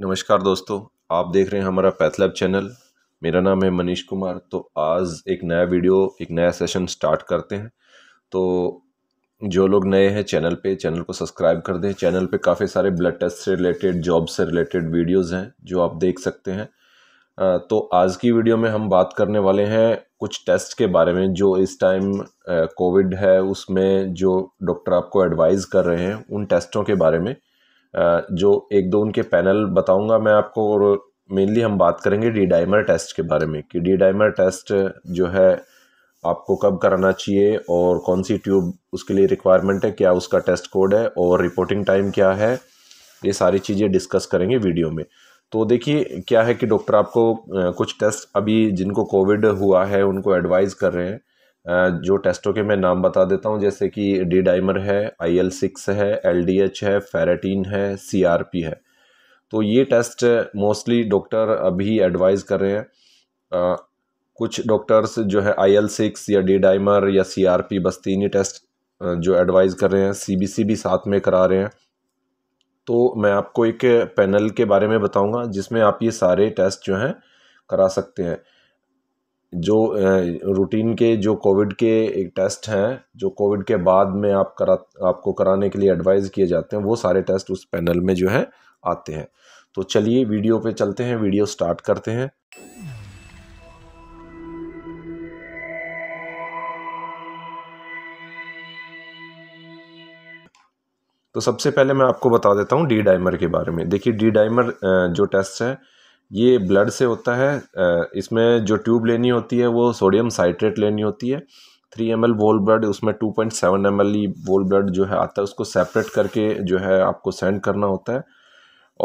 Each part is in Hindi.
नमस्कार दोस्तों आप देख रहे हैं हमारा पैथलैब चैनल मेरा नाम है मनीष कुमार तो आज एक नया वीडियो एक नया सेशन स्टार्ट करते हैं तो जो लोग नए हैं चैनल पे चैनल को सब्सक्राइब कर दें चैनल पे काफ़ी सारे ब्लड टेस्ट से रिलेटेड जॉब से रिलेटेड वीडियोस हैं जो आप देख सकते हैं तो आज की वीडियो में हम बात करने वाले हैं कुछ टेस्ट के बारे में जो इस टाइम कोविड है उसमें जो डॉक्टर आपको एडवाइज़ कर रहे हैं उन टेस्टों के बारे में जो एक दो उनके पैनल बताऊंगा मैं आपको और मेनली हम बात करेंगे डी डाइमर टेस्ट के बारे में कि डी डाइमर टेस्ट जो है आपको कब कराना चाहिए और कौन सी ट्यूब उसके लिए रिक्वायरमेंट है क्या उसका टेस्ट कोड है और रिपोर्टिंग टाइम क्या है ये सारी चीज़ें डिस्कस करेंगे वीडियो में तो देखिए क्या है कि डॉक्टर आपको कुछ टेस्ट अभी जिनको कोविड हुआ है उनको एडवाइज कर रहे हैं जो टेस्टों के मैं नाम बता देता हूँ जैसे कि डी डाइमर है आई एल सिक्स है एल डी एच है फेराटीन है सी आर पी है तो ये टेस्ट मोस्टली डॉक्टर अभी एडवाइज़ कर रहे हैं कुछ डॉक्टर्स जो है आई एल सिक्स या डी डाइमर या सी आर पी बस्तीनी टेस्ट जो एडवाइज़ कर रहे हैं सी बी सी भी साथ में करा रहे हैं तो मैं आपको एक पैनल के बारे में बताऊँगा जिसमें आप ये सारे टेस्ट जो हैं करा सकते हैं जो रूटीन के जो कोविड के एक टेस्ट हैं जो कोविड के बाद में आप करा आपको कराने के लिए एडवाइज़ किए जाते हैं वो सारे टेस्ट उस पैनल में जो है आते हैं तो चलिए वीडियो पे चलते हैं वीडियो स्टार्ट करते हैं तो सबसे पहले मैं आपको बता देता हूँ डी डाइमर के बारे में देखिए डी डाइमर जो टेस्ट है ये ब्लड से होता है इसमें जो ट्यूब लेनी होती है वो सोडियम साइट्रेट लेनी होती है three M L whole blood उसमें two point seven M L whole blood जो है आता है उसको सेपरेट करके जो है आपको सेंड करना होता है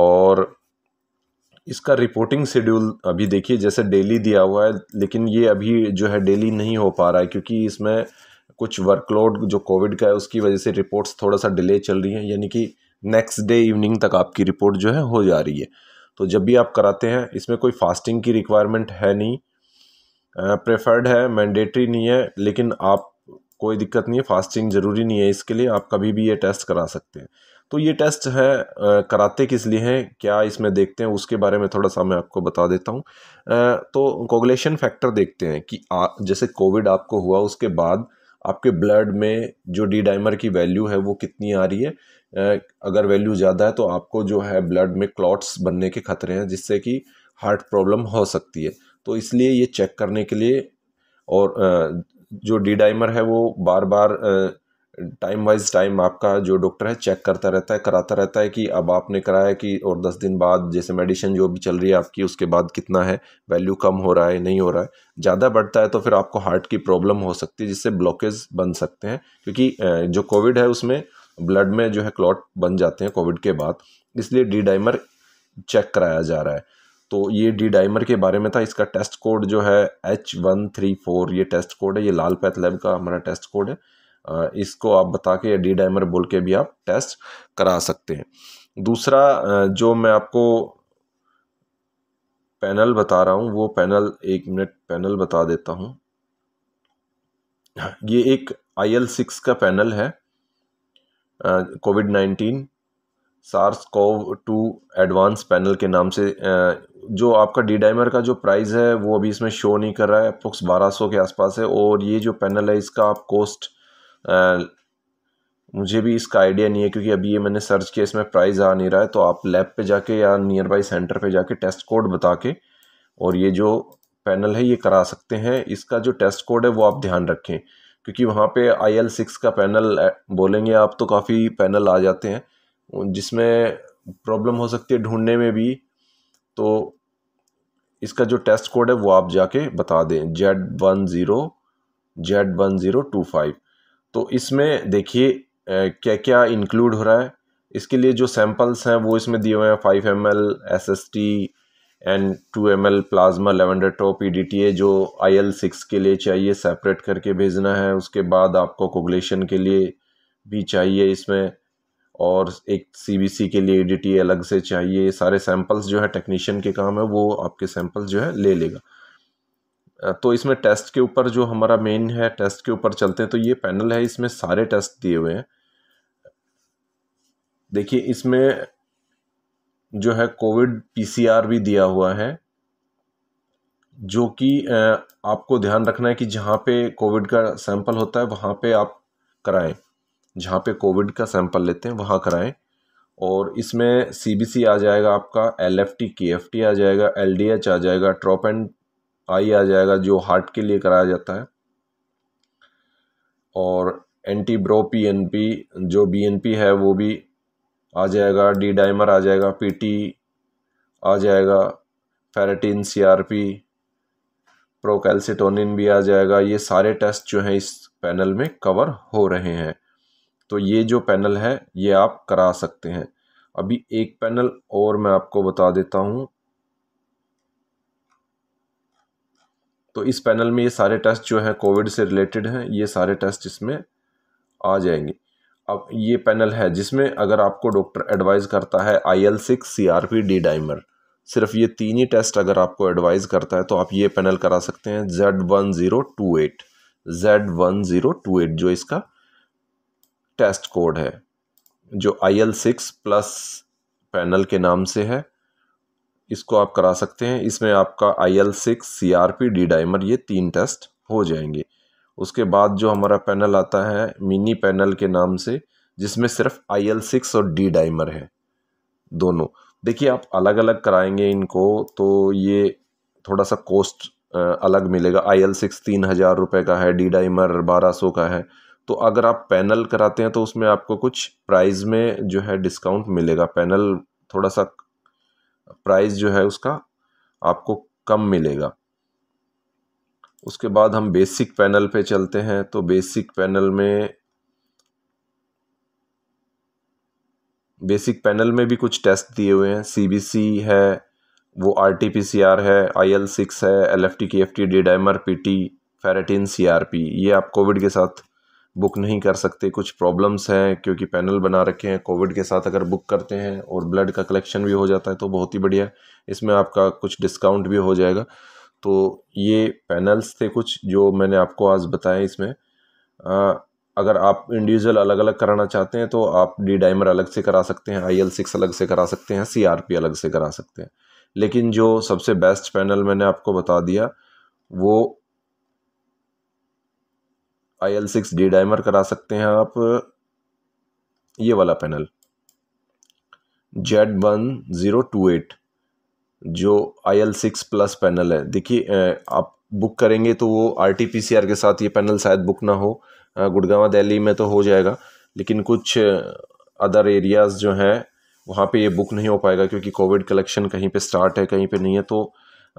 और इसका रिपोर्टिंग शेड्यूल अभी देखिए जैसे डेली दिया हुआ है लेकिन ये अभी जो है डेली नहीं हो पा रहा है क्योंकि इसमें कुछ वर्कलोड जो कोविड का है उसकी वजह से रिपोर्ट्स थोड़ा सा डिले चल रही हैं यानी कि नेक्स्ट डे इवनिंग तक आपकी रिपोर्ट जो है हो जा रही है तो जब भी आप कराते हैं इसमें कोई फास्टिंग की रिक्वायरमेंट है नहीं प्रेफर्ड है मैंडेटरी नहीं है लेकिन आप कोई दिक्कत नहीं है फास्टिंग ज़रूरी नहीं है इसके लिए आप कभी भी ये टेस्ट करा सकते हैं तो ये टेस्ट है कराते किस लिए हैं क्या इसमें देखते हैं उसके बारे में थोड़ा सा मैं आपको बता देता हूँ तो कोगलेशन फैक्टर देखते हैं कि आ, जैसे कोविड आपको हुआ उसके बाद आपके ब्लड में जो डी डाइमर की वैल्यू है वो कितनी आ रही है अगर वैल्यू ज़्यादा है तो आपको जो है ब्लड में क्लॉट्स बनने के खतरे हैं जिससे कि हार्ट प्रॉब्लम हो सकती है तो इसलिए ये चेक करने के लिए और जो डी डाइमर है वो बार बार टाइम वाइज टाइम आपका जो डॉक्टर है चेक करता रहता है कराता रहता है कि अब आपने कराया कि और दस दिन बाद जैसे मेडिसिन जो भी चल रही है आपकी उसके बाद कितना है वैल्यू कम हो रहा है नहीं हो रहा है ज़्यादा बढ़ता है तो फिर आपको हार्ट की प्रॉब्लम हो सकती है जिससे ब्लॉकेज बन सकते हैं क्योंकि जो कोविड है उसमें ब्लड में जो है क्लॉट बन जाते हैं कोविड के बाद इसलिए डी डाइमर चेक कराया जा रहा है तो ये डी डाइमर के बारे में था इसका टेस्ट कोड जो है एच वन थ्री फोर ये टेस्ट कोड है ये लाल पैथ लैब का हमारा टेस्ट कोड है इसको आप बता के या डी डाइमर बोल के भी आप टेस्ट करा सकते हैं दूसरा जो मैं आपको पैनल बता रहा हूँ वो पैनल एक मिनट पैनल बता देता हूँ ये एक आई एल सिक्स का पैनल है COVID nineteen SARS CoV two advance panel के नाम से जो आपका डी डाइमर का जो प्राइस है वो अभी इसमें शो नहीं कर रहा है अप्रोक्स 1200 के आसपास है और ये जो पैनल है इसका आप कॉस्ट मुझे भी इसका आइडिया नहीं है क्योंकि अभी ये मैंने सर्च किया इसमें प्राइस आ नहीं रहा है तो आप लैब पे जाके या नियर बाई सेंटर पे जाके टेस्ट कोड बता के और ये जो पैनल है ये करा सकते हैं इसका जो टेस्ट कोड है वो आप ध्यान रखें क्योंकि वहाँ पे आई एल सिक्स का पैनल बोलेंगे आप तो काफ़ी पैनल आ जाते हैं जिसमें प्रॉब्लम हो सकती है ढूंढने में भी तो इसका जो टेस्ट कोड है वो आप जाके बता दें Z one zero Z one zero two five तो इसमें देखिए क्या क्या इंक्लूड हो रहा है इसके लिए जो सैम्पल्स हैं वो इसमें दिए हुए हैं five M L S S T and two M L plasma lavender top E D T A जो आई एल सिक्स के लिए चाहिए सेपरेट करके भेजना है उसके बाद आपको कोगुलेशन के लिए भी चाहिए इसमें और एक सी बी सी के लिए ई डी टी ए अलग से चाहिए सारे सैम्पल्स जो है टेक्नीशियन के काम है वो आपके सैम्पल्स जो है ले लेगा तो इसमें टेस्ट के ऊपर जो हमारा मेन है टेस्ट के ऊपर चलते हैं तो ये पैनल है इसमें सारे टेस्ट दिए हुए हैं देखिए इसमें जो है कोविड पीसीआर भी दिया हुआ है जो कि आपको ध्यान रखना है कि जहाँ पे कोविड का सैंपल होता है वहाँ पे आप कराएं जहाँ पे कोविड का सैंपल लेते हैं वहाँ कराएं और इसमें सीबीसी आ जाएगा आपका एलएफटी केएफटी आ जाएगा एलडीएच आ जाएगा ट्रॉप एंड आई आ जाएगा जो हार्ट के लिए कराया जाता है और anti pro P N P जो बी एन पी है वो भी आ जाएगा डी डाइमर आ जाएगा पी टी आ जाएगा ferritin C R P procalcitonin भी आ जाएगा ये सारे टेस्ट जो हैं इस पैनल में कवर हो रहे हैं तो ये जो पैनल है ये आप करा सकते हैं अभी एक पैनल और मैं आपको बता देता हूँ तो इस पैनल में ये सारे टेस्ट जो हैं कोविड से रिलेटेड हैं ये सारे टेस्ट इसमें आ जाएंगे अब ये पैनल है जिसमें अगर आपको डॉक्टर एडवाइज़ करता है I L six C R P D dimer सिर्फ ये तीन ही टेस्ट अगर आपको एडवाइज़ करता है तो आप ये पैनल करा सकते हैं Z one zero two eight Z one zero two eight जो इसका टेस्ट कोड है जो I L six plus panel के नाम से है इसको आप करा सकते हैं इसमें आपका I L six C R P D dimer ये तीन टेस्ट हो जाएंगे उसके बाद जो हमारा पैनल आता है मिनी पैनल के नाम से जिसमें सिर्फ आई एल सिक्स और डी डाइमर है दोनों देखिए आप अलग अलग कराएंगे इनको तो ये थोड़ा सा कॉस्ट अलग मिलेगा आई एल सिक्स तीन हज़ार रुपये का है डी डाइमर बारह सौ का है तो अगर आप पैनल कराते हैं तो उसमें आपको कुछ प्राइस में जो है डिस्काउंट मिलेगा पैनल थोड़ा सा प्राइस जो है उसका आपको कम मिलेगा उसके बाद हम बेसिक पैनल पे चलते हैं तो बेसिक पैनल में बेसिक पैनल में भी कुछ टेस्ट दिए हुए हैं सीबीसी है वो R T P C R है आई एल सिक्स है L F T K F T D dimer P T ferritin C R P ये आप कोविड के साथ बुक नहीं कर सकते कुछ प्रॉब्लम्स हैं क्योंकि पैनल बना रखे हैं कोविड के साथ अगर बुक करते हैं और ब्लड का कलेक्शन भी हो जाता है तो बहुत ही बढ़िया इसमें आपका कुछ डिस्काउंट भी हो जाएगा तो ये पैनल्स थे कुछ जो मैंने आपको आज बताए इसमें आ, अगर आप इंडिविजुअल अलग अलग कराना चाहते हैं तो आप डी डाइमर अलग से करा सकते हैं आई एल सिक्स अलग से करा सकते हैं सी आर पी अलग से करा सकते हैं लेकिन जो सबसे बेस्ट पैनल मैंने आपको बता दिया वो I L six D dimer करा सकते हैं आप ये वाला panel Z one zero two eight जो I L six plus panel है देखिए आप बुक करेंगे तो वो R T P C R के साथ ये पैनल शायद बुक ना हो गुड़गावा दिल्ली में तो हो जाएगा लेकिन कुछ अदर एरियाज़ जो हैं वहाँ पे ये बुक नहीं हो पाएगा क्योंकि कोविड कलेक्शन कहीं पे स्टार्ट है कहीं पे नहीं है तो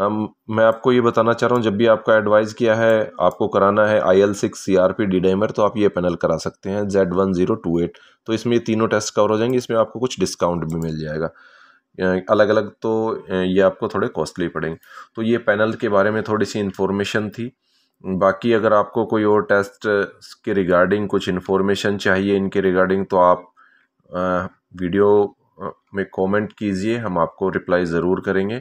मैं आपको ये बताना चाह रहा हूँ जब भी आपका एडवाइज़ किया है आपको कराना है I L six C R P D तो आप ये पैनल करा सकते हैं Z one zero two eight तो इसमें ये तीनों टेस्ट कवर हो जाएंगे इसमें आपको कुछ डिस्काउंट भी मिल जाएगा अलग अलग तो ये आपको थोड़े कॉस्टली पड़ेंगे तो ये पैनल के बारे में थोड़ी सी इन्फॉर्मेशन थी बाकी अगर आपको कोई और टेस्ट के रिगार्डिंग कुछ इन्फॉर्मेशन चाहिए इनके रिगार्डिंग तो आप वीडियो में कमेंट कीजिए हम आपको रिप्लाई ज़रूर करेंगे